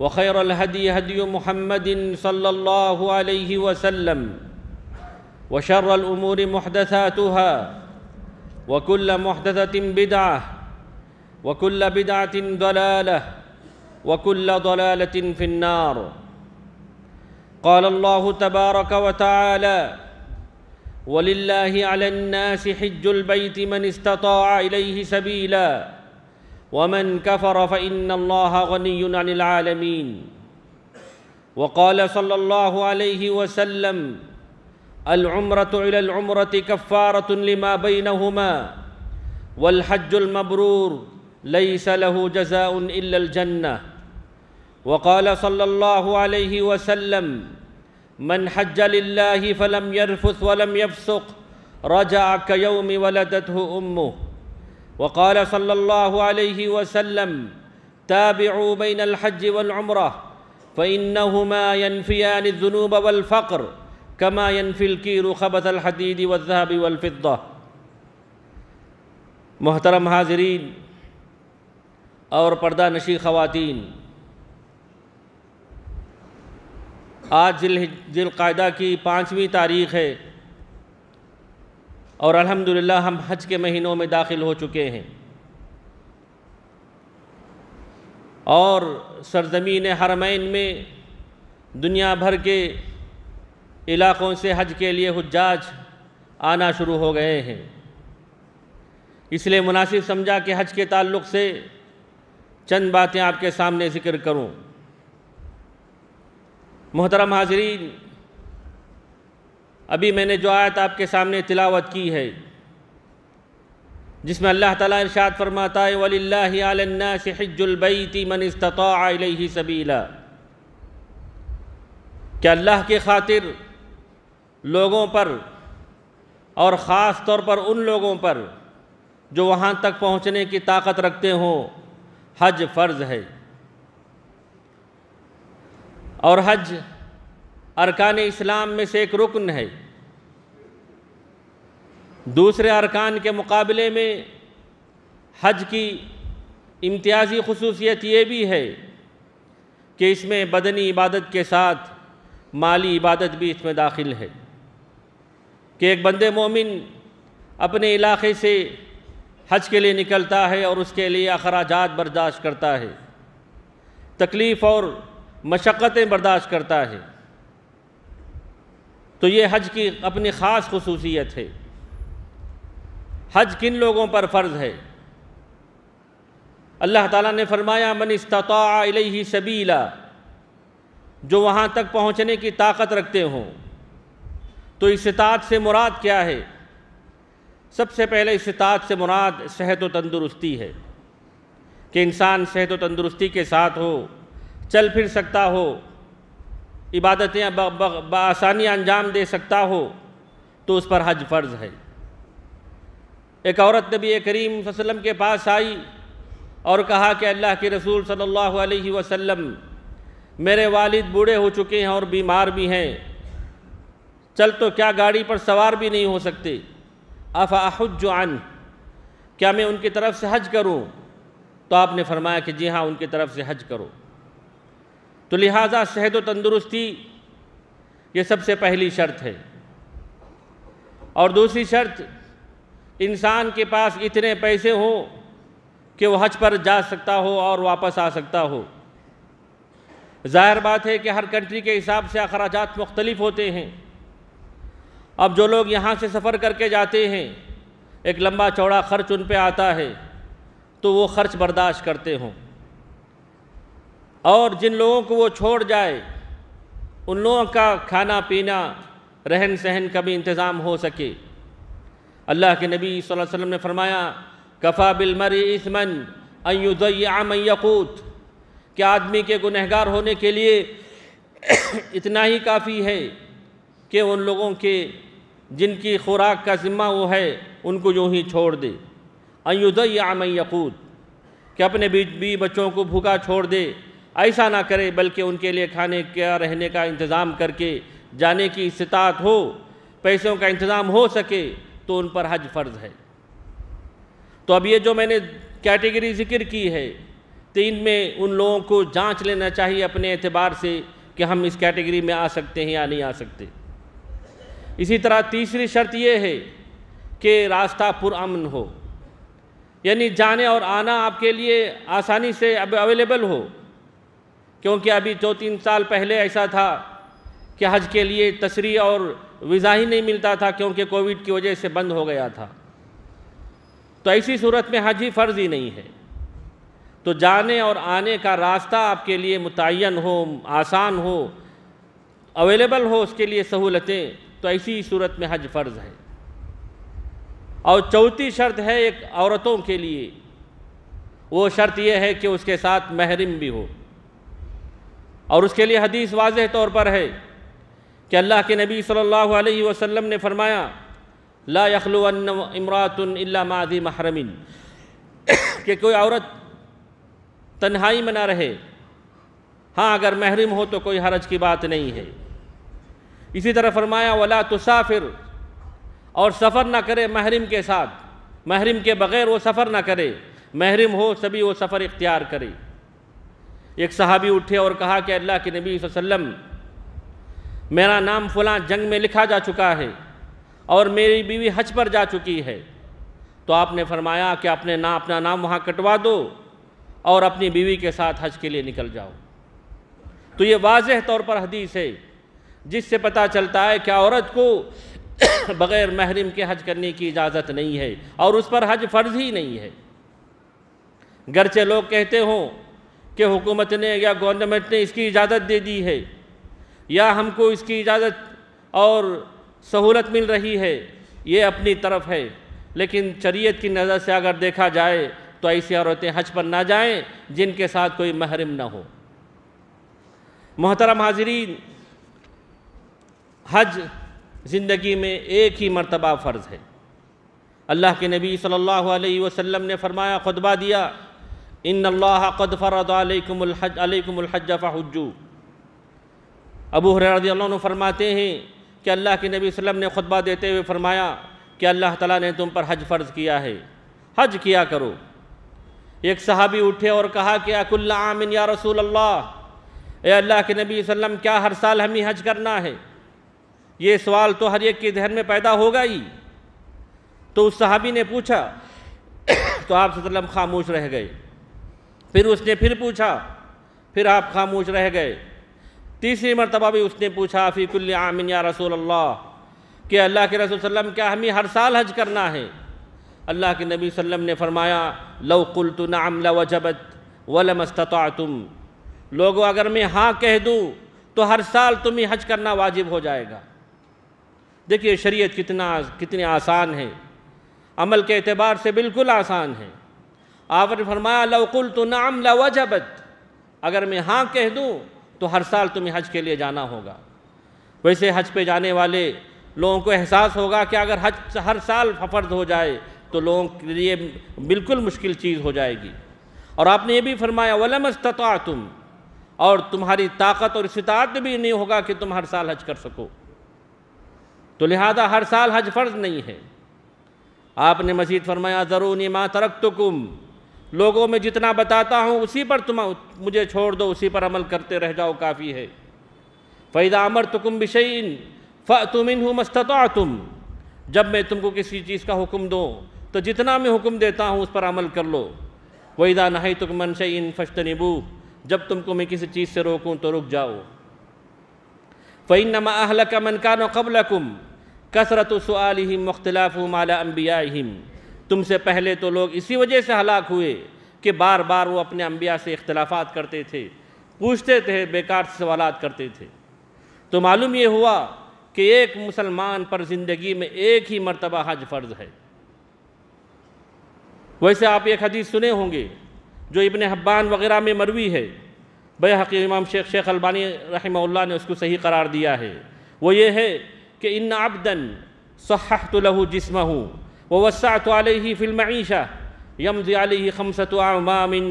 وخير الهدي هدي محمد صلى الله عليه وسلم وشر الأمور محدثاتها وكل محدثة بدعة وكل بدعة ضلالة وكل ضلالة في النار قال الله تبارك وتعالى ولله على الناس حج البيت من استطاع إليه سبيلاً ومن كفر فان الله غني عن العالمين وقال صلى الله عليه وسلم العمره الى العمره كفاره لما بينهما والحج المبرور ليس له جزاء الا الجنه وقال صلى الله عليه وسلم من حج لله فلم يرفث ولم يفسق رجع كيوم ولدته امه وقال صلى الله عليه وسلم تابعوا بين الحج والعمره فانهما ينفيان الذنوب والفقر كما ينفي الكير خبث الحديد والذهب والفضه محترم حاضرين اور پردہ نشی خواتین آج ذی जिलकायदा کی پانچویں تاریخ ہے और अल्हम्दुलिल्लाह हम हज के महीनों में दाखिल हो चुके हैं और सरजमीन हरमैन में दुनिया भर के इलाक़ों से हज के लिए हजाज आना शुरू हो गए हैं इसलिए मुनासिब समझा कि हज के ताल्लुक़ से चंद बातें आपके सामने ज़िक्र करूं। मोहतरम हाजरीन अभी मैंने जो आयत आपके सामने तिलावत की है जिसमें अल्लाह ताला इरशाद फरमाता है वल्लाबैती मन ही सबीला कि अल्लाह के खातिर लोगों पर और ख़ास तौर पर उन लोगों पर जो वहाँ तक पहुँचने की ताकत रखते हों हज फ़र्ज़ है और हज अरकान इस्लाम में से एक रुकन है दूसरे अरकान के मुकाबले में हज की इम्तियाजी खसूसियत ये भी है कि इसमें बदनी इबादत के साथ माली इबादत भी इसमें दाखिल है कि एक बंदे मोमिन अपने इलाके से हज के लिए निकलता है और उसके लिए अखराजात बर्दाश्त करता है तकलीफ़ और मशक्क़तें बर्दाश्त करता है तो ये हज की अपनी ख़ास खसूसियत है हज किन लोगों पर फ़र्ज़ है अल्लाह ताला ने फरमाया मन इस्तः सबीला जो वहाँ तक पहुँचने की ताकत रखते हों तो इस्तात से मुराद क्या है सबसे पहले इस्तात से मुराद सेहत व तंदुरुस्ती है कि इंसान सेहत व तंदुरुस्ती के साथ हो चल फिर सकता हो इबादतें बसानी अंजाम दे सकता हो तो उस पर हज फ़र्ज़ है एक औरत नबी करीम वसल्लम के पास आई और कहा कि अल्लाह के रसूल सल्लल्लाहु अलैहि वसल्लम मेरे वालिद बूढ़े हो चुके हैं और बीमार भी हैं चल तो क्या गाड़ी पर सवार भी नहीं हो सकते जान क्या मैं उनकी तरफ से हज करूं? तो आपने फरमाया कि जी हाँ उनकी तरफ से हज करो तो लिहाजा सेहत व तंदुरुस्ती ये सबसे पहली शर्त है और दूसरी शर्त इंसान के पास इतने पैसे हों कि वह हज पर जा सकता हो और वापस आ सकता हो ज़ाहिर बात है कि हर कंट्री के हिसाब से अखराज मुख्तलिफ होते हैं अब जो लोग यहाँ से सफ़र करके जाते हैं एक लंबा चौड़ा खर्च उन पर आता है तो वो ख़र्च बर्दाश्त करते हों और जिन लोगों को वो छोड़ जाए उन लोगों का खाना पीना रहन सहन का भी इंतज़ाम हो सके अल्लाह के नबी सल्लल्लाहु अलैहि वसल्लम ने फरमाया कफ़ा बिलमर इसमन अयुदैयामयकूत कि आदमी के गुनहगार होने के लिए इतना ही काफ़ी है कि उन लोगों के जिनकी खुराक का ज़िम्मा वो है उनको यूँ ही छोड़ दे अयुदैयामयकूत कि अपने बीवी बच्चों को भूखा छोड़ दे ऐसा ना करें बल्कि उनके लिए खाने का रहने का इंतज़ाम करके जाने की इस्तात हो पैसों का इंतज़ाम हो सके तो उन पर हज फ़र्ज़ है तो अब ये जो मैंने कैटेगरी ज़िक्र की है तो इनमें उन लोगों को जांच लेना चाहिए अपने एतबार से कि हम इस कैटेगरी में आ सकते हैं या नहीं आ सकते इसी तरह तीसरी शर्त ये है कि रास्ता पुरान हो यानी जाने और आना आपके लिए आसानी से अवेलेबल हो क्योंकि अभी दो तीन साल पहले ऐसा था कि हज के लिए तशरी और वीज़ा ही नहीं मिलता था क्योंकि कोविड की वजह से बंद हो गया था तो ऐसी सूरत में हज ही फ़र्ज़ ही नहीं है तो जाने और आने का रास्ता आपके लिए मुतन हो आसान हो अवेलेबल हो उसके लिए सहूलतें तो ऐसी ही सूरत में हज फ़र्ज़ है और चौथी शर्त है एक औरतों के लिए वो शर्त यह है कि उसके साथ महरम भी हो और उसके लिए हदीस वाज तौर पर है कि अल्लाह के नबी सल्लल्लाहु अलैहि वसल्लम ने फरमाया ला यखलुअन इमरातन इल्ला मादी महरमिन कि कोई औरत तन्हाई में ना रहे हाँ अगर महरम हो तो कोई हरज की बात नहीं है इसी तरह फरमाया वला साफिर और सफ़र ना करे महरम के साथ महरम के बग़ैर वो सफ़र ना करे महरम हो सभी वो सफ़र इख्तियार करे एक सहाबी उठे और कहा कि अल्लाह के नबी वसल्लम मेरा नाम फलां जंग में लिखा जा चुका है और मेरी बीवी हज पर जा चुकी है तो आपने फरमाया कि अपने ना अपना नाम वहाँ कटवा दो और अपनी बीवी के साथ हज के लिए निकल जाओ तो ये वाज तौर पर हदीस है जिससे पता चलता है कि औरत को बग़ैर महरम के हज करने की इजाज़त नहीं है और उस पर हज फ़र्ज़ ही नहीं है गरचे लोग कहते हों कि हुकूमत ने या गवर्नमेंट ने इसकी इजाज़त दे दी है या हमको इसकी इजाज़त और सहूलत मिल रही है ये अपनी तरफ है लेकिन शरीयत की नज़र से अगर देखा जाए तो ऐसी औरतें हज पर ना जाएं जिनके साथ कोई महरम ना हो मोहतरम हाजरीन हज ज़िंदगी में एक ही मरतबा फ़र्ज़ है अल्लाह के नबी सल्लल्लाहु अलैहि वसल्लम ने फरमाया खुतबा दिया इन अल्लाह कद फ़रदमहज फ़हजू अबू हरदी फरमाते हैं कि अल्लाह के नबी वसम ने खुतबा देते हुए फरमाया कि अल्लाह ताला ने तुम पर हज फ़र्ज़ किया है हज किया करो एक सहाबी उठे और कहा कि अकुल्ला आमिन या रसूल अल्लाह ए अल्लाह के नबी वसम क्या हर साल हमें हज करना है ये सवाल तो हर एक के जहन में पैदा होगा ही तो उस सहाबी ने पूछा तो आप खामोश रह गए फिर उसने फिर पूछा फिर आप खामोश रह गए तीसरी मरतबा भी उसने पूछा फ़ीकुल्ल आमिन या रसूल अल्लाह कि अल्लाह के रसूल वसम क्या हमें हर साल हज करना है अल्लाह के नबी वसम ने फरमाया लवकुल तो नाम लवजबत वलमस्तता तुम लोगो अगर मैं हाँ कह दूँ तो हर साल तुम्हें हज करना वाजिब हो जाएगा देखिए शरीयत कितना कितनी आसान है अमल के अतबार से बिल्कुल आसान है आपने फरमाया लवकुल तो नाम लवजबत अगर मैं हाँ कह दूँ तो हर साल तुम्हें हज के लिए जाना होगा वैसे हज पे जाने वाले लोगों को एहसास होगा कि अगर हज हर साल फर्ज हो जाए तो लोगों के लिए बिल्कुल मुश्किल चीज़ हो जाएगी और आपने ये भी फरमाया वलम तता तुम और तुम्हारी ताकत और इस्तात भी नहीं होगा कि तुम हर साल हज कर सको तो लिहाजा हर साल हज फ़र्ज़ नहीं है आपने मजीद फरमाया ज़रूनी माँ तरक्त तो कुम लोगों में जितना बताता हूँ उसी पर तुम मुझे छोड़ दो उसी पर अमल करते रह जाओ काफ़ी है फ़ैदा अमर तुकुम बिशैन फ़ुमिन हूँ मस्तता तुम जब मैं तुमको किसी चीज़ का हुक्म दूँ तो जितना मैं हुक्म देता हूँ उस पर अमल कर लो वहीदा नही तुम फश्त नबू जब तुमको मैं किसी चीज़ से रोकूँ तो रुक जाओ फ़ैन नमा अहल का मनकान कुम कसरत सवाल ही मुख्तलाफ़ माला अम्बिया तुमसे पहले तो लोग इसी वजह से हलाक हुए कि बार बार वो अपने अम्बिया से इख्तलाफात करते थे पूछते थे बेकार सवाल करते थे तो मालूम ये हुआ कि एक मुसलमान पर ज़िंदगी में एक ही मरतबा हज फ़र्ज है वैसे आप एक हदीस सुने होंगे जो इबन हब्बान वगैरह में मरवी है बेहकी इमाम शेख शेख अलबानी रही ने उसको सही करार दिया है वो ये है कि इन आबदन सहतलहू जिसम हूँ ववसात अलही फ़िल्मीशा यमज अलही खमसत आमामिन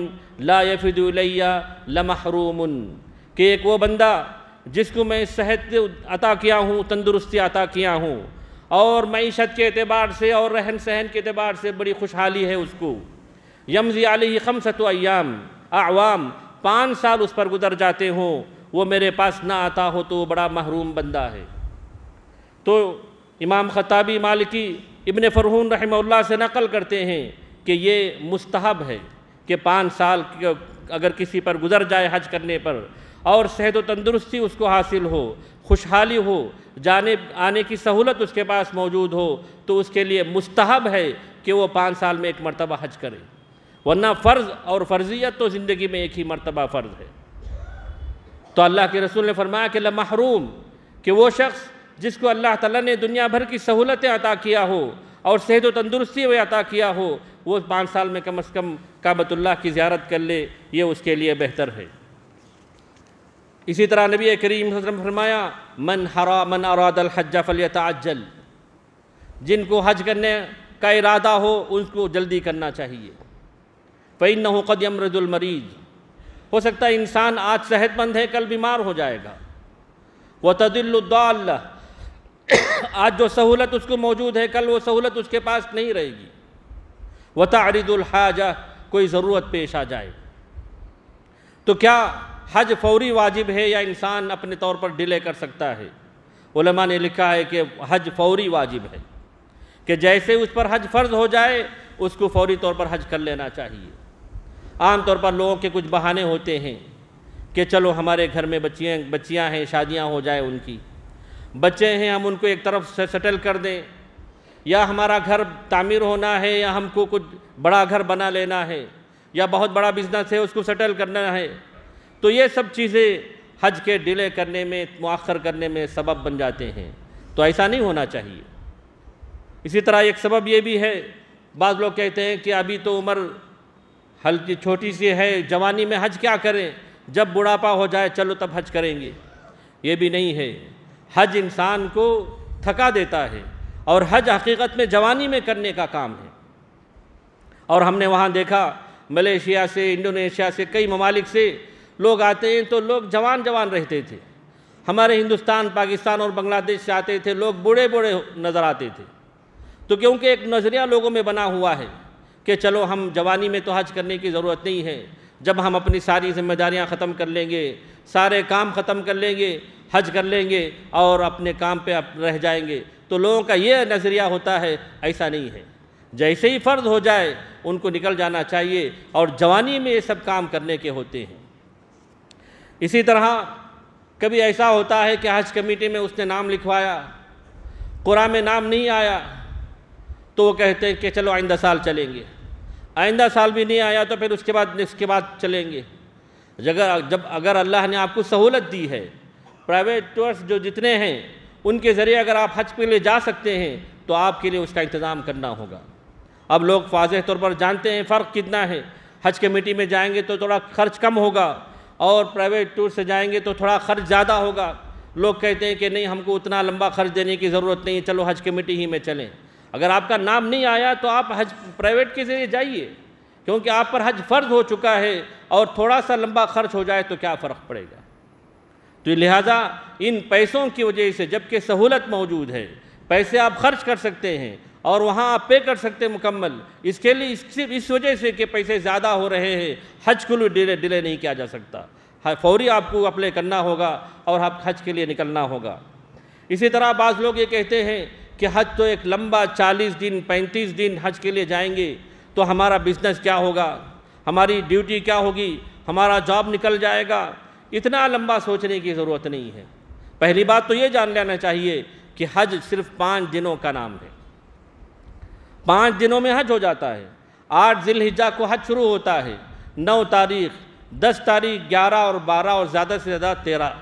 ला यफिदुलैया लमहरूमन कि एक वो बंदा जिसको मैं सेहत अता किया हूँ तंदुरुस्ती अता किया हूँ और मीशत के अतबार से और रहन सहन के अतबार से बड़ी खुशहाली है उसको यमज अलही खमसत अयाम आवाम पाँच साल उस पर गुजर जाते हों वो मेरे पास ना आता हो तो बड़ा महरूम बंदा है तो इमाम ख़ताबी मालिकी इबन फ़रहून रहमल्ला से नकल करते हैं कि ये मुस्तहब है कि पाँच साल अगर किसी पर गुजर जाए हज करने पर और सेहत व तंदुरुस्ती उसको हासिल हो खुशहाली हो जाने आने की सहूलत उसके पास मौजूद हो तो उसके लिए मुस्तहब है कि वो पाँच साल में एक मरतबा हज करे वरना फ़र्ज़ और फ़र्जियत तो ज़िंदगी में एक ही मरतबा फ़र्ज़ है तो अल्लाह के रसूल ने फरमाया कि महरूम कि वो शख्स जिसको अल्लाह ताला ने दुनिया भर की सहूलतें अता किया हो और सेहत व तंदुरुस्ती में अता किया हो वो पाँच साल में कम अज़ कम काबतुल्ला की ज्यारत कर ले ये उसके लिए बेहतर है इसी तरह नबी करीम फरमाया मन हरा मन अरादल हज्जा फलियताजल जिनको हज करने का इरादा हो उनको जल्दी करना चाहिए पैन न हो रजुलमरीज हो सकता है इंसान आज सेहतमंद है कल बीमार हो जाएगा व आज जो सहूलत उसको मौजूद है कल वो सहूलत उसके पास नहीं रहेगी वता अरिदुल्हाजा कोई ज़रूरत पेश आ जाए तो क्या हज फौरी वाजिब है या इंसान अपने तौर पर डिले कर सकता है उलमा ने लिखा है कि हज फौरी वाजिब है कि जैसे उस पर हज फ़र्ज हो जाए उसको फौरी तौर पर हज कर लेना चाहिए आम तौर पर लोगों के कुछ बहाने होते हैं कि चलो हमारे घर में बच्चियाँ बच्चियाँ हैं शादियाँ हो जाए उनकी बच्चे हैं हम उनको एक तरफ से सेटल कर दें या हमारा घर तामीर होना है या हमको कुछ बड़ा घर बना लेना है या बहुत बड़ा बिजनेस है उसको सेटल करना है तो ये सब चीज़ें हज के डिले करने में मौखर करने में सबब बन जाते हैं तो ऐसा नहीं होना चाहिए इसी तरह एक सबब ये भी है बाद लोग कहते हैं कि अभी तो उम्र हल्की छोटी सी है जवानी में हज क्या करें जब बुढ़ापा हो जाए चलो तब हज करेंगे ये भी नहीं है हज इंसान को थका देता है और हज हकीकत में जवानी में करने का काम है और हमने वहाँ देखा मलेशिया से इंडोनेशिया से कई ममालिक से लोग आते हैं तो लोग जवान जवान रहते थे हमारे हिंदुस्तान पाकिस्तान और बांग्लादेश से आते थे लोग बूढ़े बूढ़े नज़र आते थे तो क्योंकि एक नज़रिया लोगों में बना हुआ है कि चलो हम जवानी में तो हज करने की ज़रूरत नहीं है जब हम अपनी सारी जिम्मेदारियां ख़त्म कर लेंगे सारे काम ख़त्म कर लेंगे हज कर लेंगे और अपने काम पे रह जाएंगे तो लोगों का ये नज़रिया होता है ऐसा नहीं है जैसे ही फ़र्ज हो जाए उनको निकल जाना चाहिए और जवानी में ये सब काम करने के होते हैं इसी तरह कभी ऐसा होता है कि हज कमेटी में उसने नाम लिखवाया कुरा में नाम नहीं आया तो वो कहते हैं कि चलो आइंदा साल चलेंगे आइंदा साल भी नहीं आया तो फिर उसके बाद इसके बाद चलेंगे जगह जब अगर अल्लाह ने आपको सहूलत दी है प्राइवेट टूर्स जो जितने हैं उनके ज़रिए अगर आप हज के लिए जा सकते हैं तो आपके लिए उसका इंतज़ाम करना होगा अब लोग वाजह तौर पर जानते हैं फ़र्क कितना है हज कमेटी में जाएंगे तो थोड़ा खर्च कम होगा और प्राइवेट टूर से जाएंगे तो थोड़ा खर्च ज़्यादा होगा लोग कहते हैं कि नहीं हमको उतना लंबा खर्च देने की ज़रूरत नहीं है चलो हज कमेटी ही में चलें अगर आपका नाम नहीं आया तो आप हज प्राइवेट के ज़रिए जाइए क्योंकि आप पर हज फ़र्ज हो चुका है और थोड़ा सा लंबा खर्च हो जाए तो क्या फ़र्क पड़ेगा तो लिहाजा इन पैसों की वजह से जबकि सहूलत मौजूद है पैसे आप खर्च कर सकते हैं और वहाँ आप पे कर सकते हैं मुकम्मल इसके लिए सिर्फ इस वजह से कि पैसे ज़्यादा हो रहे हैं हज को डिले डिले नहीं किया जा सकता फौरी आपको अप्लाई करना होगा और आप हज के लिए निकलना होगा इसी तरह बाज़ लोग ये कहते हैं कि हज तो एक लंबा चालीस दिन पैंतीस दिन हज के लिए जाएंगे तो हमारा बिजनेस क्या होगा हमारी ड्यूटी क्या होगी हमारा जॉब निकल जाएगा इतना लंबा सोचने की ज़रूरत नहीं है पहली बात तो ये जान लेना चाहिए कि हज सिर्फ पाँच दिनों का नाम है पाँच दिनों में हज हो जाता है आठ जिलहिजा को हज शुरू होता है नौ तारीख दस तारीख ग्यारह और बारह और ज़्यादा से ज़्यादा तेरह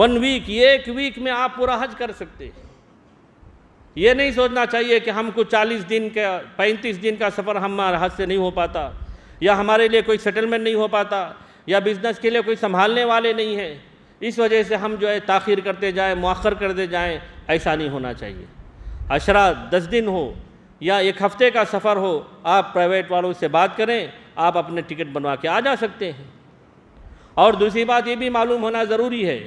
वन वीक एक वीक में आप पूरा हज कर सकते हैं ये नहीं सोचना चाहिए कि हमको 40 दिन का 35 दिन का सफ़र हमारे हाथ से नहीं हो पाता या हमारे लिए कोई सेटलमेंट नहीं हो पाता या बिज़नेस के लिए कोई संभालने वाले नहीं हैं इस वजह से हम जो है ताखिर करते जाएँ मौखर करते जाएँ ऐसा नहीं होना चाहिए अशरा दस दिन हो या एक हफ़्ते का सफ़र हो आप प्राइवेट वालों से बात करें आप अपने टिकट बनवा के आ जा सकते हैं और दूसरी बात ये भी मालूम होना ज़रूरी है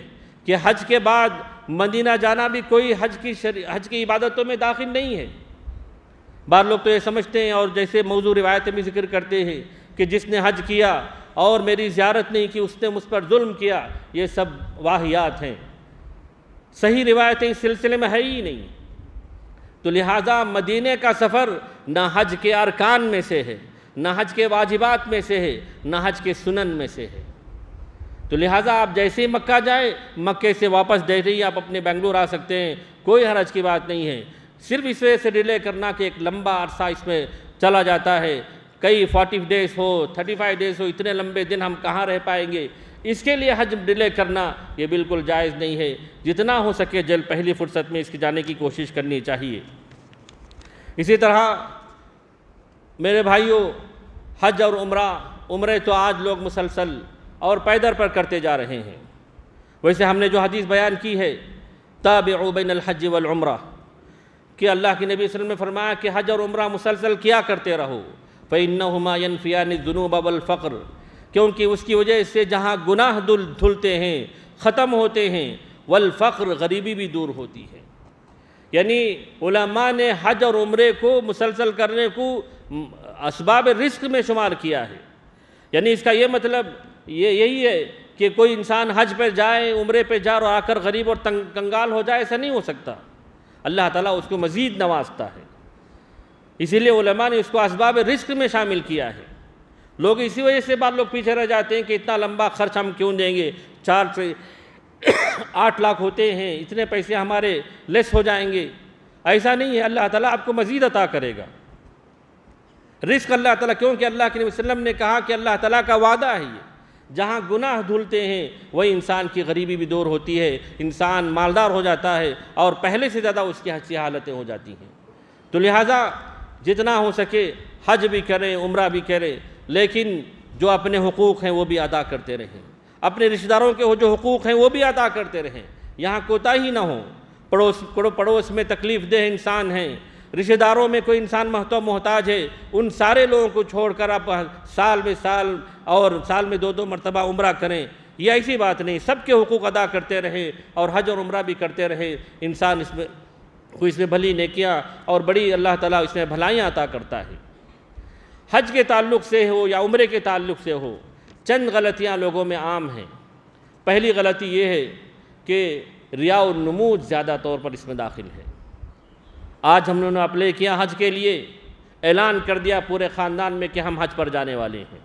कि हज के बाद मदीना जाना भी कोई हज की शरी हज की इबादतों में दाखिल नहीं है बार लोग तो ये समझते हैं और जैसे मौजू रिवायत में जिक्र करते हैं कि जिसने हज किया और मेरी ज्यारत नहीं की उसने मुझ पर जुल्म किया ये सब वाहियात हैं सही रिवायतें इस सिलसिले में है ही नहीं तो लिहाजा मदीने का सफ़र ना हज के अरकान में से है ना हज के वाजिबात में से है न हज के सुनन में से है तो लिहाजा आप जैसे ही मक्का जाए मक्के से वापस जैसे ही आप अपने बेंगलुरु आ सकते हैं कोई हरज की बात नहीं है सिर्फ इस वजह से डिले करना कि एक लंबा अरसा इसमें चला जाता है कई फोर्टी डेज हो थर्टी फाइव डेज हो इतने लंबे दिन हम कहाँ रह पाएंगे इसके लिए हज डिले करना ये बिल्कुल जायज़ नहीं है जितना हो सके जल्द पहली फुर्सत में इसके जाने की कोशिश करनी चाहिए इसी तरह मेरे भाइयों हज और उम्र उम्र तो आज लोग मुसलसल और पैदर पर करते जा रहे हैं वैसे हमने जो हदीस बयान की है तब उबैन हज वमरा कि अल्लाह के नबी वसलम ने फरमाया कि हज और उम्र मुसलसल किया करते रहो फ़ैन हमायन फ़ियान जुनूब अबल फ़क्र क्योंकि उसकी वजह से जहाँ गुनाह दुल धुलते हैं ख़त्म होते हैं वलफ़्र गरीबी भी दूर होती है यानी उलमा ने हज और उम्र को मुसलसल करने को इसबाब रिस्क में शुमार किया है यानी इसका ये मतलब ये यही है कि कोई इंसान हज पे जाए उम्रे पे जाए और आकर गरीब और तंग कंगाल हो जाए ऐसा नहीं हो सकता अल्लाह ताला उसको मज़ीद नवाजता है इसीलिए उलमा ने उसको इसबाब रिस्क में शामिल किया है लोग इसी वजह से बाद लोग पीछे रह जाते हैं कि इतना लंबा खर्च हम क्यों देंगे चार से आठ लाख होते हैं इतने पैसे हमारे लेस हो जाएंगे ऐसा नहीं है अल्लाह ताला आपको मज़ीद अता करेगा रिस्क अल्लाह ताला क्योंकि अल्लाह के वसलम ने कहा कि अल्लाह ताला का वादा है ये जहाँ गुनाह धुलते हैं वही इंसान की गरीबी भी दूर होती है इंसान मालदार हो जाता है और पहले से ज़्यादा उसकी अच्छी हालतें हो जाती हैं तो लिहाजा जितना हो सके हज भी करें उम्र भी करें लेकिन जो अपने हकूक़ हैं वो भी अदा करते रहें अपने रिश्तेदारों के जो हकूक़ हैं वो भी अदा करते रहें यहाँ कोताही ना हो पड़ोस पड़ोस में तकलीफ़ देह इंसान हैं रिश्तेदारों में कोई इंसान महतो मोहताज है उन सारे लोगों को छोड़कर आप साल में साल और साल में दो दो मरतबा उम्र करें यह ऐसी बात नहीं सब के हकूक़ अदा करते रहे और हज और उम्र भी करते रहे इंसान इसमें को इसमें भली नेकियां और बड़ी अल्लाह ताला इसमें भलाइयाँ अता करता है हज के ताल्लुक से हो या उम्र के ताल्लुक से हो चंद गलतियाँ लोगों में आम हैं पहली गलती ये है कि रिया और ज़्यादा तौर पर इसमें दाखिल है आज हम लोगों ने अप्लाई किया हज के लिए ऐलान कर दिया पूरे ख़ानदान में कि हम हज पर जाने वाले हैं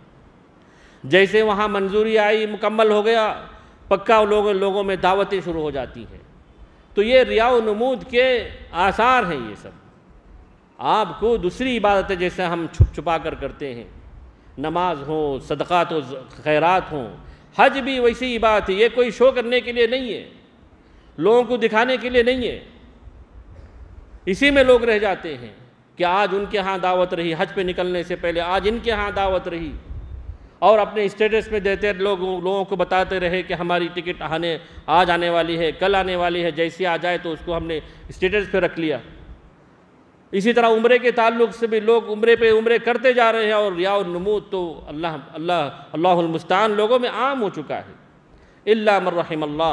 जैसे वहाँ मंजूरी आई मुकम्मल हो गया पक्का लोग लोगों में दावतें शुरू हो जाती हैं तो ये रिया नमूद के आसार हैं ये सब आपको दूसरी इबादतें जैसे हम छुप छुपा कर करते हैं नमाज हो सदक़ात हो खैरात हो हज भी वैसी ही बात है ये कोई शो करने के लिए नहीं है लोगों को दिखाने के लिए नहीं है इसी में लोग रह जाते हैं कि आज उनके यहाँ दावत रही हज पे निकलने से पहले आज इनके यहाँ दावत रही और अपने स्टेटस में देते लोग लोगों को बताते रहे कि हमारी टिकट आने आज आने वाली है कल आने वाली है जैसे आ जाए तो उसको हमने स्टेटस पे रख लिया इसी तरह उम्र के ताल्लुक से भी लोग उम्र पे उम्र करते जा रहे हैं और और नमूद तो अल्लाह अल्लाह अल्लाहमस्तान लोगों में आम हो चुका है इल्लामरहमल्ला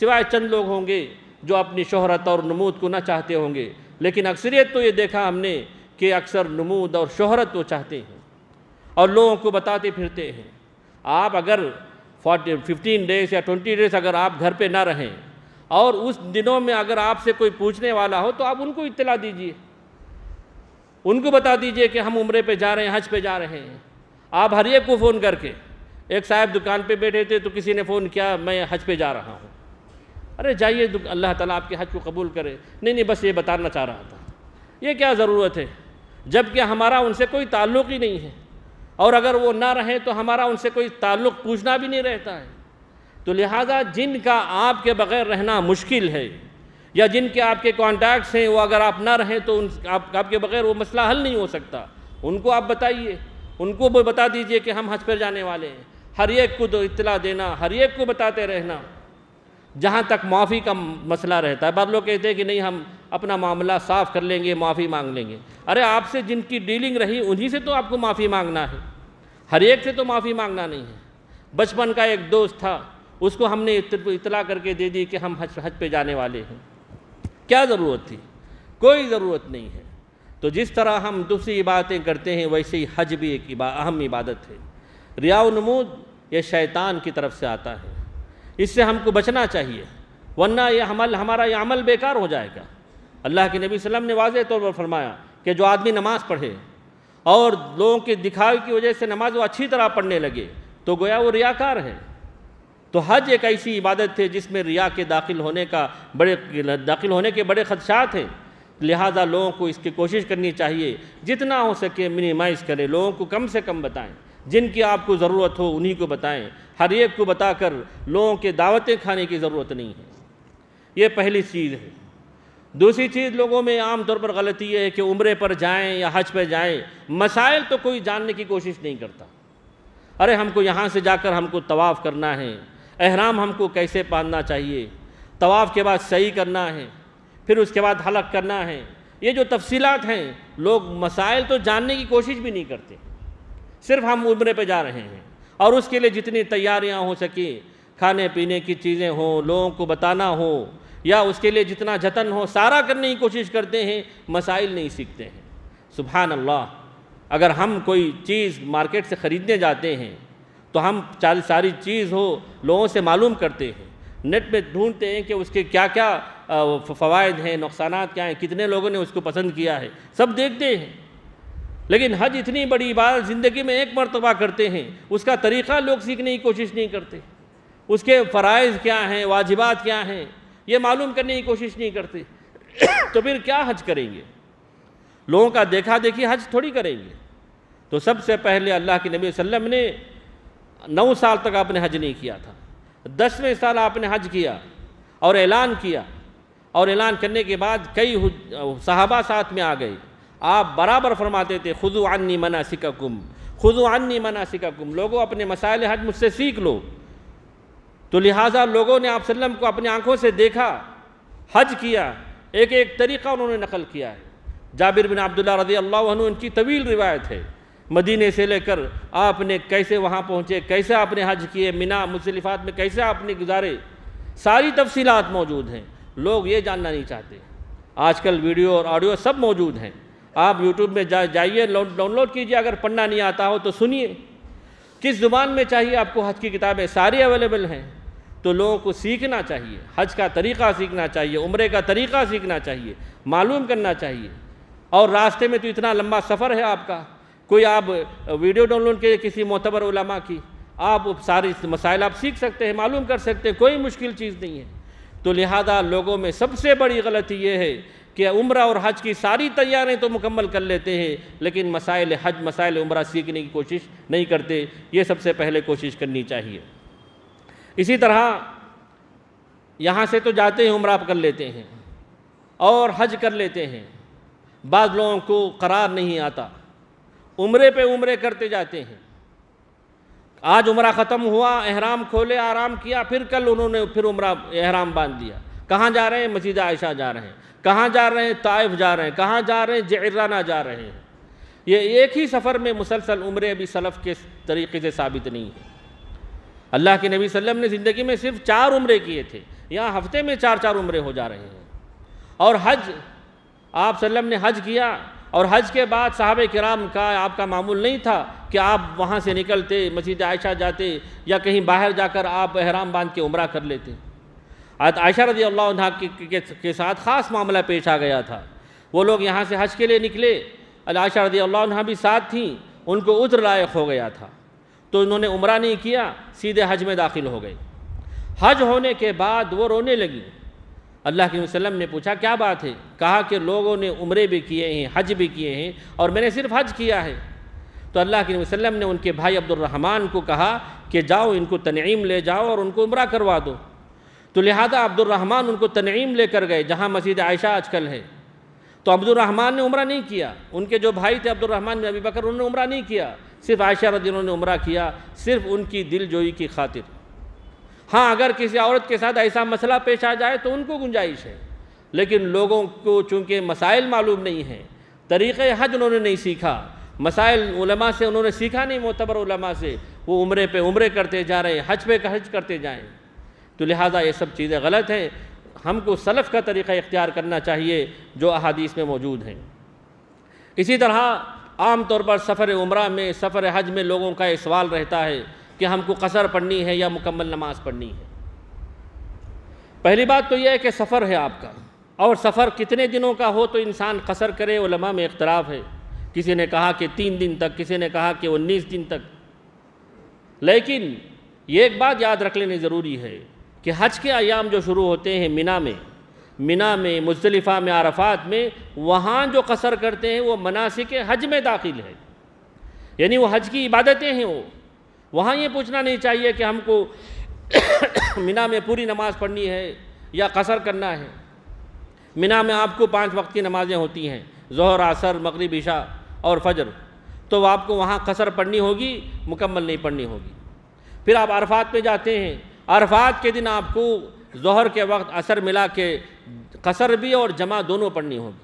सिवाय चंद लोग होंगे जो अपनी शहरत और नमूद को ना चाहते होंगे लेकिन अक्सरियत तो ये देखा हमने कि अक्सर नमूद और शहरत वो चाहते हैं और लोगों को बताते फिरते हैं आप अगर फोर्टी फिफ्टीन डेज या ट्वेंटी डेज अगर आप घर पे ना रहें और उस दिनों में अगर आपसे कोई पूछने वाला हो तो आप उनको इतला दीजिए उनको बता दीजिए कि हम उम्र पे जा रहे हैं हज पे जा रहे हैं आप हर एक को फ़ोन करके एक साहब दुकान पे बैठे थे तो किसी ने फ़ोन किया मैं हज पे जा रहा हूँ अरे जाइए अल्लाह ताला आपके हज को कबूल करे नहीं नहीं बस ये बताना चाह रहा था ये क्या ज़रूरत है जबकि हमारा उनसे कोई ताल्लुक़ ही नहीं है और अगर वो ना रहें तो हमारा उनसे कोई ताल्लुक़ पूछना भी नहीं रहता है तो लिहाजा जिनका आपके बग़ैर रहना मुश्किल है या जिनके आपके कॉन्टैक्ट्स हैं वो अगर आप ना रहें तो उन आप, आपके बग़ैर वो मसला हल नहीं हो सकता उनको आप बताइए उनको बता दीजिए कि हम हज पर जाने वाले हैं हर एक को तो इतला देना हर एक को बताते रहना जहाँ तक माफ़ी का मसला रहता है बाद लोग कहते हैं कि नहीं हम अपना मामला साफ़ कर लेंगे माफ़ी मांग लेंगे अरे आपसे जिनकी डीलिंग रही उन्हीं से तो आपको माफ़ी मांगना है हर एक से तो माफ़ी मांगना नहीं है बचपन का एक दोस्त था उसको हमने इतला करके दे दी कि हम हज हज पे जाने वाले हैं क्या ज़रूरत थी कोई ज़रूरत नहीं है तो जिस तरह हम दूसरी इबादतें करते हैं वैसे ही हज भी एक अहम इबादत है नमूद ये शैतान की तरफ से आता है इससे हमको बचना चाहिए वरना यह हमल हमारा यह अमल बेकार हो जाएगा अल्लाह के नबी वसल्लम ने वाज तौर पर फरमाया कि जो आदमी नमाज़ पढ़े और लोगों के दिखावे की वजह से नमाज वो अच्छी तरह पढ़ने लगे तो गोया वो रियाकार है तो हज एक ऐसी इबादत थे जिसमें रिया के दाखिल होने का बड़े दाखिल होने के बड़े खदशात हैं लिहाजा लोगों को इसकी कोशिश करनी चाहिए जितना हो सके मिनिमाइज़ करें लोगों को कम से कम बताएं जिनकी आपको ज़रूरत हो उन्हीं को बताएं हर एक को बताकर लोगों के दावतें खाने की ज़रूरत नहीं है ये पहली चीज़ है दूसरी चीज़ लोगों में आम तौर पर गलती है कि उम्र पर जाएं या हज पर जाएं मसाइल तो कोई जानने की कोशिश नहीं करता अरे हमको यहाँ से जाकर हमको तवाफ़ करना है अहराम हमको कैसे पालना चाहिए तवाफ़ के बाद सही करना है फिर उसके बाद हलक करना है ये जो तफसीलात हैं लोग मसाइल तो जानने की कोशिश भी नहीं करते सिर्फ हम उम्र पे जा रहे हैं और उसके लिए जितनी तैयारियां हो सकी खाने पीने की चीज़ें हों लोगों को बताना हो या उसके लिए जितना जतन हो सारा करने की कोशिश करते हैं मसाइल नहीं सीखते हैं सुबहान अल्लाह अगर हम कोई चीज़ मार्केट से ख़रीदने जाते हैं तो हम चाल सारी चीज़ हो लोगों से मालूम करते हैं नेट पे ढूंढते हैं कि उसके क्या क्या फ़वाद हैं नुकसान क्या हैं कितने लोगों ने उसको पसंद किया है सब देखते हैं लेकिन हज इतनी बड़ी इबादत ज़िंदगी में एक मरतबा करते हैं उसका तरीक़ा लोग सीखने की कोशिश नहीं करते उसके फ़रज़ क्या हैं वाजिबात क्या हैं ये मालूम करने की कोशिश नहीं करते तो फिर क्या हज करेंगे लोगों का देखा देखी हज थोड़ी करेंगे तो सबसे पहले अल्लाह के नबी वसल्लम ने नौ साल तक आपने हज नहीं किया था दसवें साल आपने हज किया और ऐलान किया और ऐलान करने के बाद कई साहबा साथ में आ गए आप बराबर फरमाते थे खुद मना सिका कुम खुद मना सिका कुम लोगों अपने मसाइल हज मुझसे सीख लो तो लिहाजा लोगों ने आप सल्लम को अपनी आँखों से देखा हज किया एक एक तरीक़ा उन्होंने नकल किया है जाबिर बिन अब्दुल्ला रजी अल्लाह उनकी तवील रिवायत है मदीने से लेकर आपने कैसे वहाँ पहुँचे कैसे आपने हज किए मिना मुसलिफात में कैसे आपने गुजारे सारी तफसीलात मौजूद हैं लोग ये जानना नहीं चाहते आजकल वीडियो और ऑडियो सब मौजूद हैं आप यूट्यूब में जा जाइए डाउनलोड कीजिए अगर पढ़ना नहीं आता हो तो सुनिए किस ज़ुबान में चाहिए आपको हज की किताबें सारी अवेलेबल हैं तो लोगों को सीखना चाहिए हज का तरीक़ा सीखना चाहिए उम्र का तरीक़ा सीखना चाहिए मालूम करना चाहिए और रास्ते में तो इतना लंबा सफ़र है आपका कोई आप वीडियो डाउनलोड कीजिए किसी मोतबर उलमा की आप सारे मसाइल आप सीख सकते हैं मालूम कर सकते हैं कोई मुश्किल चीज़ नहीं है तो लिहाजा लोगों में सबसे बड़ी गलती ये है कि उम्र और हज की सारी तैयारें तो मुकम्मल कर लेते हैं लेकिन मसाइल हज मसाइल उम्र सीखने की कोशिश नहीं करते ये सबसे पहले कोशिश करनी चाहिए इसी तरह यहाँ से तो जाते हैं उम्र कर लेते हैं और हज कर लेते हैं बाद लोगों को करार नहीं आता उम्र पे उम्रे करते जाते हैं आज उम्र ख़त्म हुआ अहराम खोले आराम किया फिर कल उन्होंने फिर उम्र अहराम बांध दिया कहाँ जा रहे हैं मस्जिद आयशा जा रहे हैं कहाँ जा रहे हैं ताइफ जा रहे हैं कहाँ जा रहे हैं जराना जा रहे हैं ये एक ही सफ़र में मुसलसल उम्र अभी सलफ़ के तरीके से साबित नहीं है अल्लाह के नबी वसल्लम ने ज़िंदगी में सिर्फ चार उम्रे किए थे यहाँ हफ्ते में चार चार उम्रे हो जा रहे हैं और हज आप सल्लम ने हज किया और हज के बाद साहब कराम का आपका मामूल नहीं था कि आप वहाँ से निकलते मस्जिद आयशा जाते या कहीं बाहर जाकर आप अहराम बांध के उम्र कर लेते आयशा रजी अल्लाह के, के, के साथ ख़ास मामला पेश आ गया था वो लोग यहाँ से हज के लिए निकले आयशा रजी अल्लाह भी साथ थीं उनको उज्र लायक हो गया था तो उन्होंने उम्र नहीं किया सीधे हज में दाखिल हो गए हज होने के बाद वो रोने लगी अल्लाह के वसलम ने पूछा क्या बात है कहा कि लोगों ने उम्रे भी किए हैं हज भी किए हैं और मैंने सिर्फ हज किया है तो अल्लाह के वसलम ने उनके भाई अब्दुलरहमान को कहा कि जाओ इनको तनईम ले जाओ और उनको उम्र करवा दो तो लिहाजा अब्दुलरहमान उनको तनईम लेकर गए जहाँ मस्जिद आयशा आजकल है तो अब्दुलरहमान ने उम्र नहीं किया उनके जो भाई थे अब्दुलरहमान ने अभी बकर उन्होंने उम्र नहीं किया सिर्फ आयशा रदी उन्होंने उम्र किया सिर्फ उनकी दिल जोई की खातिर हाँ अगर किसी औरत के साथ ऐसा मसला पेश आ जाए तो उनको गुंजाइश है लेकिन लोगों को चूँकि मसाइल मालूम नहीं हैं तरीक़े हज उन्होंने नहीं सीखा मसाइल उलमा से उन्होंने सीखा नहीं मोतबर उलमा से वो उम्र पे उम्रे करते जा रहे हैं हज पे हज करते जाएँ तो लिहाजा ये सब चीज़ें गलत हैं हमको सलफ़ का तरीक़ा इख्तियार करना चाहिए जो अहादीस में मौजूद हैं इसी तरह आम तौर पर सफ़र उम्र में सफ़र हज में लोगों का ये सवाल रहता है कि हमको कसर पढ़नी है या मुकम्मल नमाज पढ़नी है पहली बात तो यह है कि सफ़र है आपका और सफ़र कितने दिनों का हो तो इंसान कसर करे उलमा में इख्तराफ़ है किसी ने कहा कि तीन दिन तक किसी ने कहा कि उन्नीस दिन तक लेकिन ये एक बात याद रख लेनी ज़रूरी है कि हज के अयाम जो शुरू होते हैं मिना में मिना में मुजलिफा में आरफात में वहाँ जो कसर करते हैं वो मनासिक हज में दाखिल है यानी वो हज की इबादतें हैं वो वहाँ ये पूछना नहीं चाहिए कि हमको मिना में पूरी नमाज़ पढ़नी है या कसर करना है मिना में आपको पाँच वक्त की नमाज़ें होती हैं जहर असर मगरब इशा और फजर तो आपको वहाँ कसर पढ़नी होगी मुकम्मल नहीं पढ़नी होगी फिर आप अरफात पे जाते हैं अरफात के दिन आपको जहर के वक्त असर मिला के कसर भी और जमा दोनों पढ़नी होगी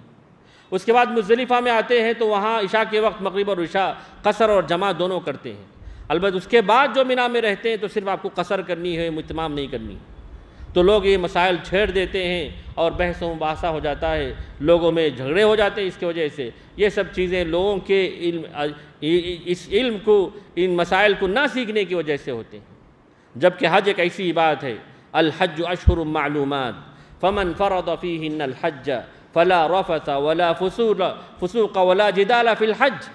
उसके बाद मुजलिफ़ा में आते हैं तो वहाँ ईशा के वक्त मगरब और ईशा कसर और जमा दोनों करते हैं अलबत् उसके बाद जो मिना में रहते हैं तो सिर्फ आपको कसर करनी है मुतमाम नहीं करनी तो लोग ये मसाइल छेड़ देते हैं और बहस मुबासा हो जाता है लोगों में झगड़े हो जाते हैं इसकी वजह से ये सब चीज़ें लोगों के इल्म इस इल्म को इन मसाइल को ना सीखने की वजह से होते हैं जबकि हज एक ऐसी इबादत है अल हज अशहर मालूम फ़मन फ़रद फ़ीन हज फ़ला रफ़ा वला फसूल फसूक वला जिदाला फ़िल हज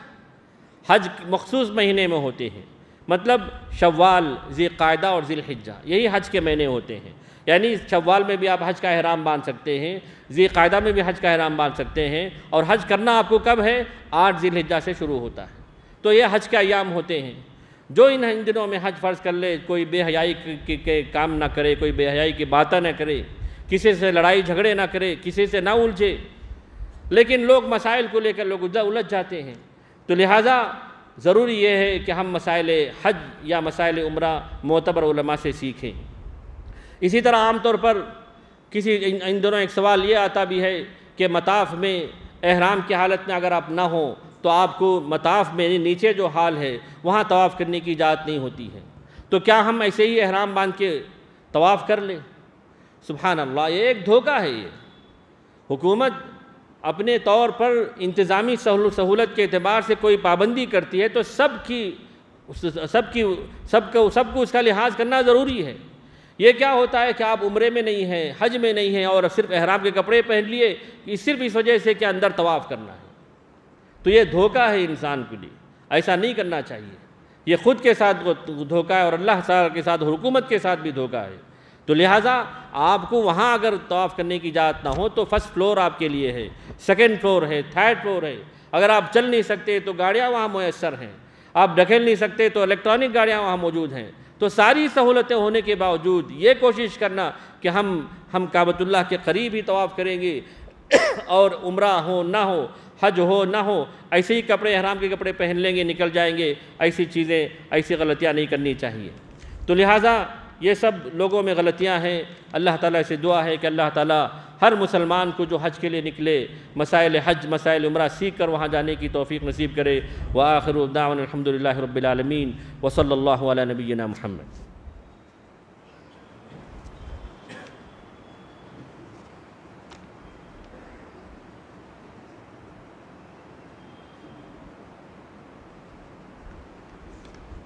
हज मखसूस महीने में होते हैं मतलब शवाल ज़ी कायदा और ज़िल हिज्जा यही हज के महीने होते हैं यानी शवाल में भी आप हज का अहराम बांध सकते हैं जी कायदा में भी हज का अहराम बांध सकते हैं और हज करना आपको कब है आठ जिलहिजा से शुरू होता है तो ये हज के अयाम होते हैं जो इन इन दिनों में हज फर्ज कर ले कोई बेहयाई के, के काम ना करे कोई बेहयाई की बातें ना करे किसी से लड़ाई झगड़े ना करे किसी से ना उलझे लेकिन लोग मसाइल को लेकर लोग उलझ जाते हैं तो लिहाजा ज़रूरी यह है कि हम मसाइल हज या मसाइल उम्र मोतबर से सीखें इसी तरह आम तौर पर किसी इन, इन दोनों एक सवाल ये आता भी है कि मताफ में अहराम की हालत में अगर आप ना हों तो आपको मताफ में नीचे जो हाल है वहाँ तवाफ़ करने की इजाज़त नहीं होती है तो क्या हम ऐसे ही अहराम बांध के तवाफ़ कर लें सुबहान अल्लाह ये एक धोखा है ये हुकूमत अपने तौर पर इंतज़ामी सहूलत के अतबार से कोई पाबंदी करती है तो सब की सब की सबको सबको उसका लिहाज करना ज़रूरी है ये क्या होता है कि आप उम्र में नहीं हैं हज में नहीं हैं और सिर्फ अहराम के कपड़े पहन लिए सिर्फ इस वजह से कि अंदर तवाफ़ करना है तो ये धोखा है इंसान के लिए ऐसा नहीं करना चाहिए ये खुद के साथ तो धोखा है और अल्लाह के साथ हुकूमत के साथ भी धोखा है तो लिहाजा आपको वहाँ अगर तोफ़ करने की इजाज़त ना हो तो फर्स्ट फ्लोर आपके लिए है सेकेंड फ्लोर है थर्ड फ्लोर है अगर आप चल नहीं सकते तो गाड़ियाँ वहाँ मैसर हैं आप ढकेल नहीं सकते तो इलेक्ट्रॉनिक गाड़ियाँ वहाँ मौजूद हैं तो सारी सहूलतें होने के बावजूद ये कोशिश करना कि हम हम काबतुल्ला के करीब ही तवाफ़ करेंगे और उम्र हो ना हो हज हो ना हो ऐसे ही कपड़े हराम के कपड़े पहन लेंगे निकल जाएंगे ऐसी चीज़ें ऐसी गलतियाँ नहीं करनी चाहिए तो लिहाजा ये सब लोगों में गलतियाँ हैं अल्लाह ताला से दुआ है कि अल्लाह ताला हर मुसलमान को जो हज के लिए निकले मसाइल हज मसाइल उम्र सीख कर वहाँ जाने की तोफ़ी नसीब करे व आखिर उदावन अलहमदिल्ला रबालमीन वसल नबीना महमद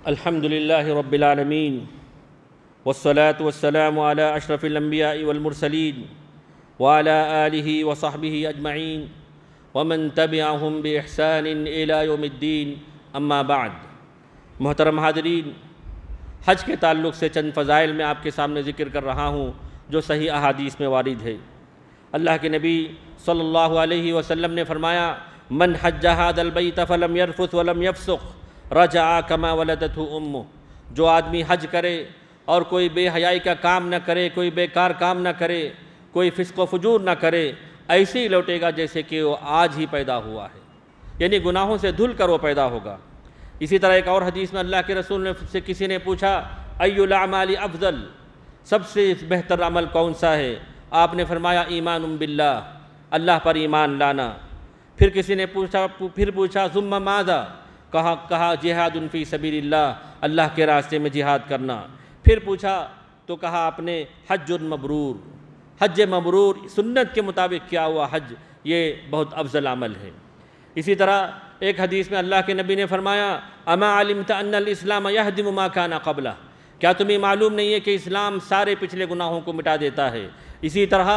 अल्हम्दुलिल्लाह रब्बिल आलमीन वस्सलातु वस्सलामु अला अशरफिल अंबिया वल मुरसलीन व अला आलिहि व सहबिहि अजमईन व मन तबिअहुम बि इहसान इला यौमिद्दीन अम्मा बाद मोहतरम हाजरीन हज के ताल्लुक से चंद फ़ज़ाइल में आपके सामने ज़िक्र कर रहा हूँ जो सही अहादीस में वारिद है अल्लाह के नबी सल्लल्लाहु अलैहि वसल्लम ने फरमाया मन हज जहादलबई तफ़लम यरफ़ुस वलम यफसुख़ रजा कमा वलदत उम्मू जो आदमी हज करे और कोई बेहयाई का काम न करे कोई बेकार काम न करे कोई फिसको फजूर न करे ऐसे ही लौटेगा जैसे कि वो आज ही पैदा हुआ है यानी गुनाहों से धुल कर वो पैदा होगा इसी तरह एक और हदीस में अल्लाह के रसूल ने से किसी ने पूछा अय्युलामाली अफजल सबसे बेहतर अमल कौन सा है आपने फरमाया ईमान बिल्ला अल्लाह पर ईमान लाना फिर किसी ने पूछा फिर पूछा जुम्मा मादा कहा कहा जिहाद उनफी अल्लाह के रास्ते में जिहाद करना फिर पूछा तो कहा आपने हज मबरूर हज मबरूर सुन्नत के मुताबिक क्या हुआ हज ये बहुत अफजल अमल है इसी तरह एक हदीस में अल्लाह के नबी ने फरमाया अमा आलिम तस्लाम यहदिम माकाना कबला क्या तुम्हें मालूम नहीं है कि इस्लाम सारे पिछले गुनाहों को मिटा देता है इसी तरह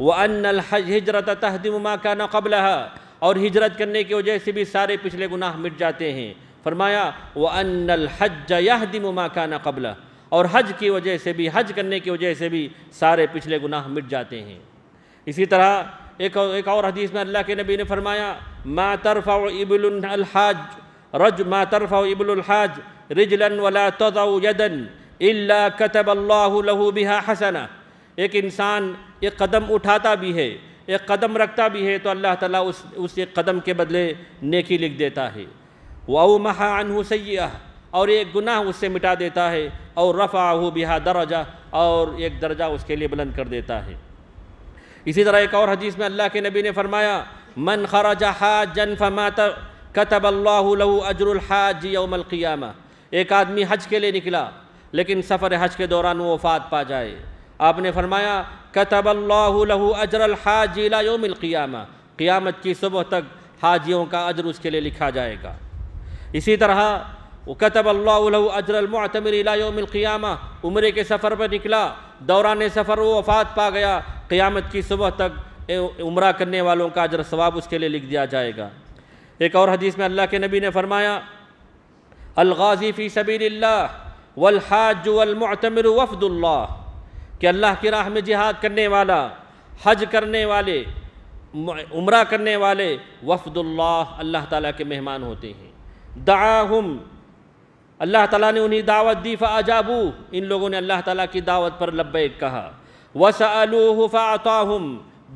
व अन हज हिजरत का माकाना कबला और हिजरत करने की वजह से भी सारे पिछले गुनाह मिट जाते हैं फरमाया व अनल हज यह यहदिम माकाना कबला और हज की वजह से भी हज करने की वजह से भी सारे पिछले गुनाह मिट जाते हैं इसी तरह एक और, एक और हदीस में अल्लाह के नबी ने फरमाया मा तरफ़ इबुलहाज रज मा तरफा इबुलहाज रिजलन वला तदन इल्ला कतब अल्लाह लहू बिहा हसना एक इंसान एक कदम उठाता भी है एक कदम रखता भी है तो अल्लाह ताला उस उस एक कदम के बदले नेकी लिख देता है वाऊ महा अनहू सयाह और एक गुनाह उससे मिटा देता है और रफ़ा हो बिहा दर्जा और एक दर्जा उसके लिए बुलंद कर देता है इसी तरह एक और हदीस में अल्लाह के नबी ने फरमाया मन खराज जन फमात कतब अल्लाह अजरुल हाज यौमल क़ियामा एक आदमी हज के लिए निकला लेकिन सफ़र हज के दौरान वो वफ़ात पा जाए आपने फरमाया कतबल्लाहू अजर हाजिला योमिल क़ियामा क़ियामत की सुबह तक हाजियों का अजर उसके लिए लिखा जाएगा इसी तरह कतबल्लाहू अजरमतमिला योमिल क़ियामा उम्र के सफ़र पर निकला दौरान सफ़र वो वफ़ात पा गया क़ियामत की सुबह तक उम्र करने वालों का अजर सवाब उसके लिए लिख दिया जाएगा एक और हदीस में अल्लाह के नबी ने फरमाया अलगाज़ी फ़ी सबील्ला वल वलमतमर वफ़दुल्ला कि अल्लाह की राह में जिहाद करने वाला हज करने वाले उम्र करने वाले वफदुल्लाह अल्लाह ताला के मेहमान होते हैं दाहुम अल्लाह ताला ने उन्हें दावत दी फ़ाजाबू इन लोगों ने अल्लाह ताला की दावत पर लब्बे कहा वसअलूह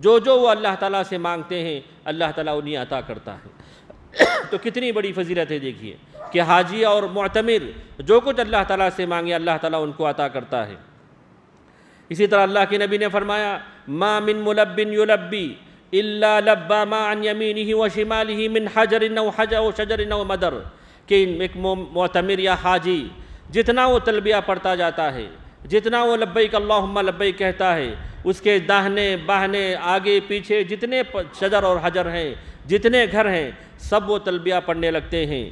जो जो वो अल्लाह ताला से मांगते हैं अल्लाह ताला उन्हें अता करता है तो कितनी बड़ी फजीलत है देखिए कि हाजी और मतमिर जो कुछ अल्लाह ताला से मांगे अल्लाह ताला उनको अता करता है इसी तरह अल्लाह के नबी ने फरमाया मा मिन मुलबिन युलब्बी इल्ला लब्बा माँ अन यमीन ही व शिमाल ही मिन हजर नव हज व शजर नव मदर कि एक मतमिर या हाजी जितना वो तलबिया पढ़ता जाता है जितना वो लब्बैक अल्लाह लब्बैक कहता है उसके दाहने बाहने आगे पीछे जितने शजर और हजर हैं जितने घर हैं सब वो तलबिया पढ़ने लगते हैं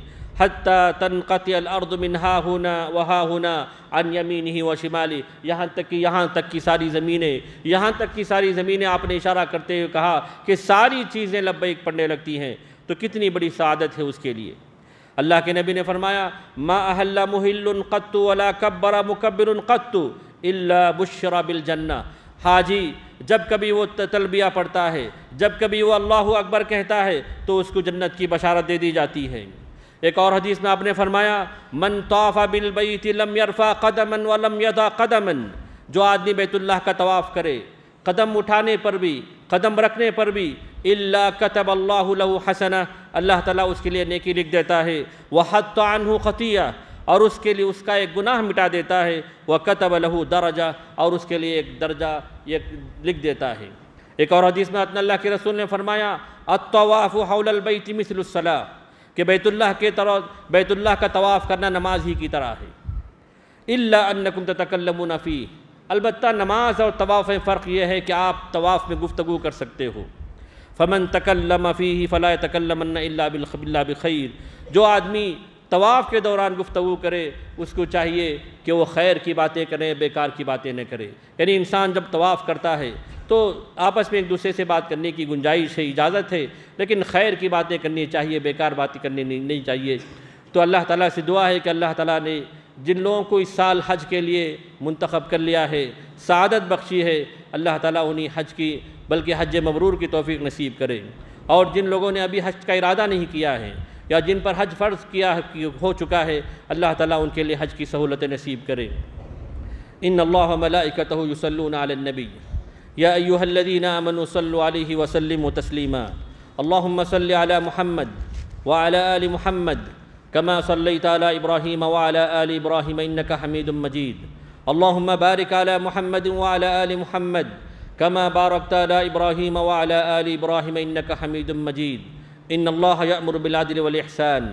हती तनक़तियल अर्द मिन हा होना वहा होना अन यमीन ही व शिमाली यहाँ तक कि यहाँ तक की सारी ज़मीनें यहाँ तक की सारी ज़मीनें आपने इशारा करते हुए कहा कि सारी चीज़ें लब्बैक पढ़ने लगती हैं तो कितनी बड़ी सदत है उसके लिए अल्लाह के नबी ने फरमाया मा अहल्ला मुहिल्लक़त्तु अला कब्बरा मुकब्बिर क़त्तु इल्ला बुशरा बिल जन्ना हाजी जब कभी वो तलबिया पढ़ता है जब कभी वो अल्लाह अकबर कहता है तो उसको जन्नत की बशारत दे दी जाती है एक और हदीस में आपने फरमाया मन तोफ़ा थी लम यरफ़ा कदमन व लम यदा कदमन जो आदमी बैतुल्लाह का तवाफ़ करे कदम उठाने पर भी कदम रखने पर भी इल्ला कतब अल्लाह हसना अल्लाह ताला उसके लिए नेकी लिख देता है वह हद तो हतानू ख़तिया और उसके लिए उसका एक गुनाह मिटा देता है वह कतब लहू दर्जा और उसके लिए एक दर्जा एक लिख देता है एक और हदीस में अल्लाह के रसूल ने फरमाया अतवाफ़ हौलबई मिसलसला कि बैतुल्लाह के तरह बैतुल्लाह का तवाफ़ करना नमाज ही की तरह है इल्लाकुम तकल्लमफ़ी अलबत् नमाज और तवाफ़ में फ़र्क यह है कि आप तवाफ़ में गुफ्तु कर सकते हो फ़मन तकल्लमफ़ी फ़ला तकल्लमन्ना बिल्ला बिखैर जो आदमी तवाफ़ के दौरान गुफ्तु करे उसको चाहिए कि वो खैर की बातें करें बेकार की बातें न करें यानी इंसान जब तवाफ़ करता है तो आपस में एक दूसरे से बात करने की गुंजाइश है इजाज़त है लेकिन खैर की बातें करनी चाहिए बेकार बातें करनी नहीं, नहीं चाहिए तो अल्लाह ताला से दुआ है कि अल्लाह ताला ने जिन लोगों को इस साल हज के लिए मंतखब कर लिया है सदत बख्शी है अल्लाह ताली उन्हीं हज की बल्कि हज मबरूर की तोफ़ी नसीब करें और जिन लोगों ने अभी हज का इरादा नहीं किया है या जिन पर हज फ़र्ज़ किया हो चुका है अल्लाह ताला उनके लिए हज की सहूलत नसीब करें इन अल्लाह मलाइकत यसल्लून आलनबी يا ايها الذين امنوا صلوا عليه وسلموا تسليما اللهم صل على محمد وعلى ال محمد كما صليت على ابراهيم وعلى ال ابراهيم انك حميد مجيد اللهم بارك على محمد وعلى ال محمد كما باركت على ابراهيم وعلى ال ابراهيم انك حميد مجيد ان الله يامر بالعدل والاحسان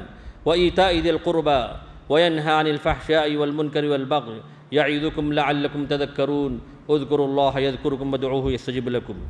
وايتاء ذي القربى وينهى عن الفحشاء والمنكر والبغي يعيذكم لعلكم تذكرون उदकुर हयदकुरकुम मदू यसजबलकुम